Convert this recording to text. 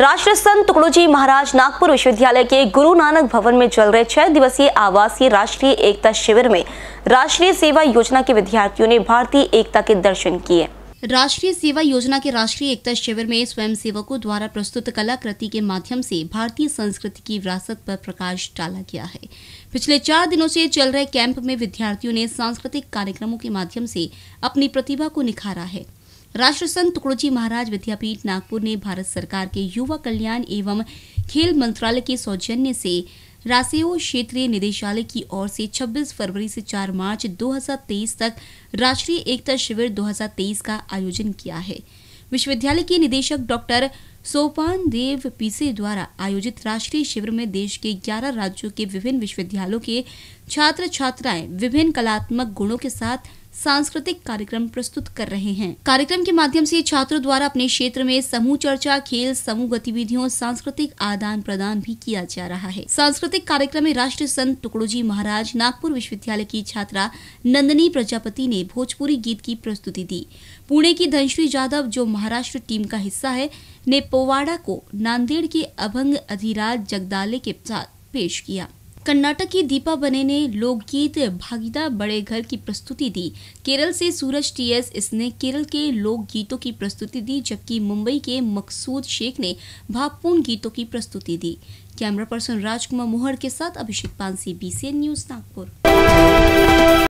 राष्ट्र संत तुकड़ोजी महाराज नागपुर विश्वविद्यालय के गुरु नानक भवन में चल रहे छह दिवसीय आवासीय राष्ट्रीय एकता शिविर में राष्ट्रीय सेवा योजना के विद्यार्थियों ने भारतीय एकता के दर्शन किए राष्ट्रीय सेवा योजना के राष्ट्रीय एकता शिविर में स्वयं सेवकों द्वारा प्रस्तुत कलाकृति के माध्यम से भारतीय संस्कृति की विरासत पर प्रकाश डाला गया है पिछले चार दिनों से चल रहे कैंप में विद्यार्थियों ने सांस्कृतिक कार्यक्रमों के माध्यम से अपनी प्रतिभा को निखारा है राष्ट्रसंत तुकड़ोजी महाराज विद्यापीठ नागपुर ने भारत सरकार के युवा कल्याण एवं खेल मंत्रालय के सौजन्य से रासेओ क्षेत्रीय निदेशालय की ओर से 26 फरवरी से 4 मार्च 2023 तक राष्ट्रीय एकता शिविर 2023 का आयोजन किया है विश्वविद्यालय के निदेशक डॉक्टर सोपान देव पीसे द्वारा आयोजित राष्ट्रीय शिविर में देश के 11 राज्यों के विभिन्न विश्वविद्यालयों के छात्र छात्राएं विभिन्न कलात्मक गुणों के साथ सांस्कृतिक कार्यक्रम प्रस्तुत कर रहे हैं कार्यक्रम के माध्यम से छात्रों द्वारा अपने क्षेत्र में समूह चर्चा खेल समूह गतिविधियों सांस्कृतिक आदान प्रदान भी किया जा रहा है सांस्कृतिक कार्यक्रम में राष्ट्रीय संत टुकड़ोजी महाराज नागपुर विश्वविद्यालय की छात्रा नंदनी प्रजापति ने भोजपुरी गीत की प्रस्तुति दी पुणे की धनश्री यादव जो महाराष्ट्र टीम का हिस्सा है ने पोवाड़ा को नांदेड़ के अभंग अधिराज जगदाले के साथ पेश किया कर्नाटक की दीपा बने ने लोकगीत भागीदा बड़े घर की प्रस्तुति दी केरल से सूरज टीएस इसने केरल के लोकगीतों की प्रस्तुति दी जबकि मुंबई के मकसूद शेख ने भावपूर्ण गीतों की प्रस्तुति दी कैमरा पर्सन राजकुमार मोहर के साथ अभिषेक पानसी बीसीएन न्यूज नागपुर